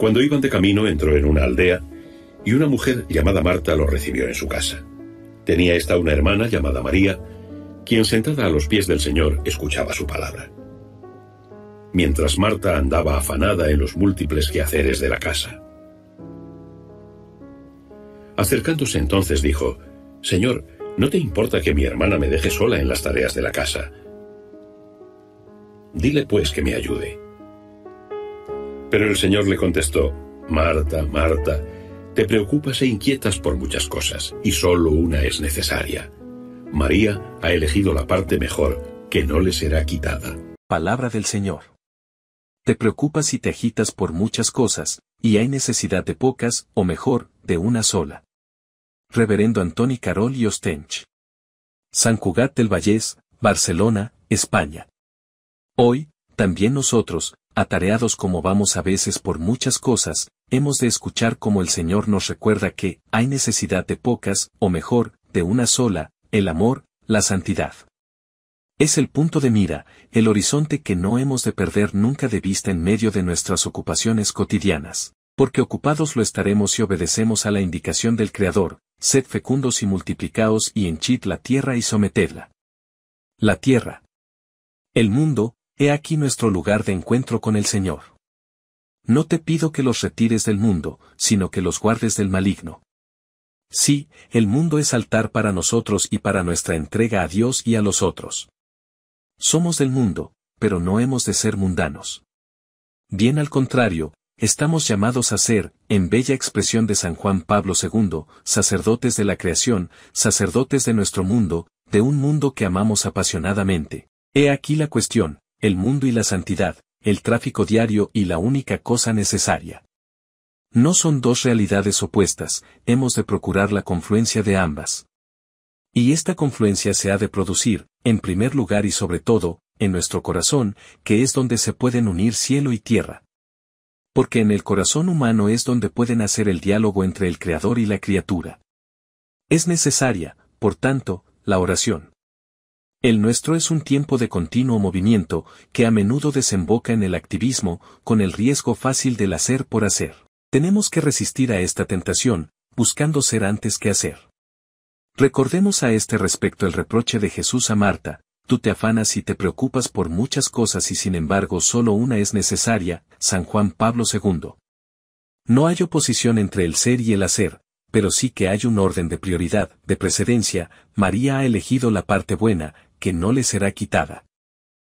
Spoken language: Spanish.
Cuando iban de camino entró en una aldea y una mujer llamada Marta lo recibió en su casa. Tenía esta una hermana llamada María, quien sentada a los pies del Señor escuchaba su palabra. Mientras Marta andaba afanada en los múltiples quehaceres de la casa. Acercándose entonces dijo, Señor, ¿no te importa que mi hermana me deje sola en las tareas de la casa? Dile pues que me ayude. Pero el Señor le contestó, Marta, Marta, te preocupas e inquietas por muchas cosas, y solo una es necesaria. María ha elegido la parte mejor, que no le será quitada. Palabra del Señor. Te preocupas y te agitas por muchas cosas, y hay necesidad de pocas, o mejor, de una sola. Reverendo Antoni Carol y Ostench. San Cugat del Vallés, Barcelona, España. Hoy, también nosotros, atareados como vamos a veces por muchas cosas, hemos de escuchar como el Señor nos recuerda que hay necesidad de pocas, o mejor, de una sola, el amor, la santidad. Es el punto de mira, el horizonte que no hemos de perder nunca de vista en medio de nuestras ocupaciones cotidianas, porque ocupados lo estaremos si obedecemos a la indicación del Creador, sed fecundos y multiplicaos y henchid la tierra y sometedla. La tierra. El mundo, He aquí nuestro lugar de encuentro con el Señor. No te pido que los retires del mundo, sino que los guardes del maligno. Sí, el mundo es altar para nosotros y para nuestra entrega a Dios y a los otros. Somos del mundo, pero no hemos de ser mundanos. Bien al contrario, estamos llamados a ser, en bella expresión de San Juan Pablo II, sacerdotes de la creación, sacerdotes de nuestro mundo, de un mundo que amamos apasionadamente. He aquí la cuestión, el mundo y la santidad, el tráfico diario y la única cosa necesaria. No son dos realidades opuestas, hemos de procurar la confluencia de ambas. Y esta confluencia se ha de producir, en primer lugar y sobre todo, en nuestro corazón, que es donde se pueden unir cielo y tierra. Porque en el corazón humano es donde pueden hacer el diálogo entre el Creador y la criatura. Es necesaria, por tanto, la oración. El nuestro es un tiempo de continuo movimiento, que a menudo desemboca en el activismo, con el riesgo fácil del hacer por hacer. Tenemos que resistir a esta tentación, buscando ser antes que hacer. Recordemos a este respecto el reproche de Jesús a Marta, tú te afanas y te preocupas por muchas cosas y sin embargo solo una es necesaria, San Juan Pablo II. No hay oposición entre el ser y el hacer, pero sí que hay un orden de prioridad, de precedencia, María ha elegido la parte buena, que no le será quitada.